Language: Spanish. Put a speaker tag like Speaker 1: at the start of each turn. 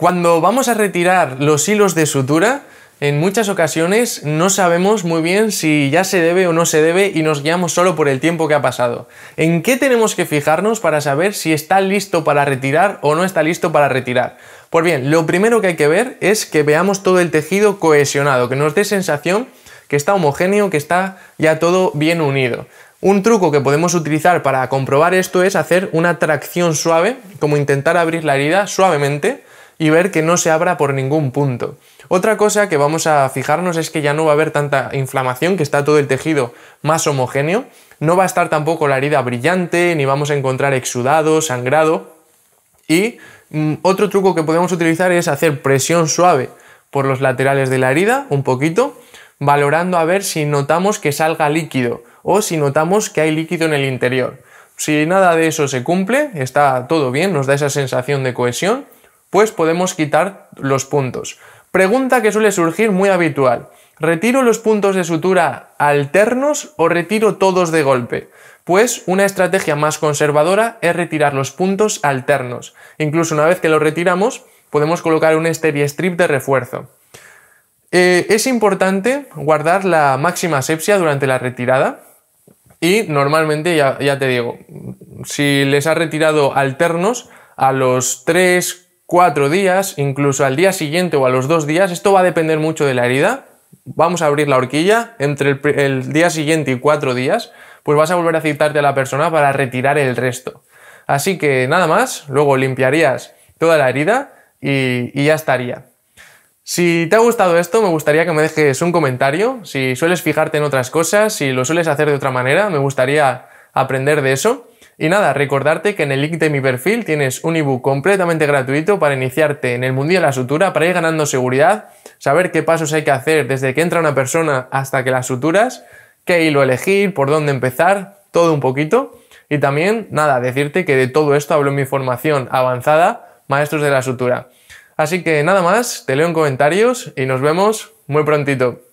Speaker 1: Cuando vamos a retirar los hilos de sutura, en muchas ocasiones no sabemos muy bien si ya se debe o no se debe y nos guiamos solo por el tiempo que ha pasado. ¿En qué tenemos que fijarnos para saber si está listo para retirar o no está listo para retirar? Pues bien, lo primero que hay que ver es que veamos todo el tejido cohesionado, que nos dé sensación que está homogéneo, que está ya todo bien unido. Un truco que podemos utilizar para comprobar esto es hacer una tracción suave, como intentar abrir la herida suavemente, y ver que no se abra por ningún punto. Otra cosa que vamos a fijarnos es que ya no va a haber tanta inflamación, que está todo el tejido más homogéneo, no va a estar tampoco la herida brillante, ni vamos a encontrar exudado, sangrado. Y mm, otro truco que podemos utilizar es hacer presión suave por los laterales de la herida, un poquito, valorando a ver si notamos que salga líquido o si notamos que hay líquido en el interior. Si nada de eso se cumple, está todo bien, nos da esa sensación de cohesión, pues podemos quitar los puntos. Pregunta que suele surgir muy habitual. ¿Retiro los puntos de sutura alternos o retiro todos de golpe? Pues una estrategia más conservadora es retirar los puntos alternos. Incluso una vez que los retiramos, podemos colocar un steri strip de refuerzo. Eh, es importante guardar la máxima asepsia durante la retirada y normalmente, ya, ya te digo, si les ha retirado alternos, a los 3, cuatro días, incluso al día siguiente o a los dos días. Esto va a depender mucho de la herida. Vamos a abrir la horquilla entre el, día siguiente y cuatro días, pues vas a volver a citarte a la persona para retirar el resto. Así que nada más, luego limpiarías toda la herida y ya estaría. Si te ha gustado esto, me gustaría que me dejes un comentario, si sueles fijarte en otras cosas, si lo sueles hacer de otra manera, me gustaría aprender de eso. Y nada, recordarte que en el link de mi perfil tienes un ebook completamente gratuito para iniciarte en el mundo de la sutura, para ir ganando seguridad, saber qué pasos hay que hacer desde que entra una persona hasta que las suturas, qué hilo elegir, por dónde empezar, todo un poquito. Y también, nada, decirte que de todo esto hablo en mi formación avanzada, Maestros de la Sutura. Así que nada más, te leo en comentarios y nos vemos muy prontito.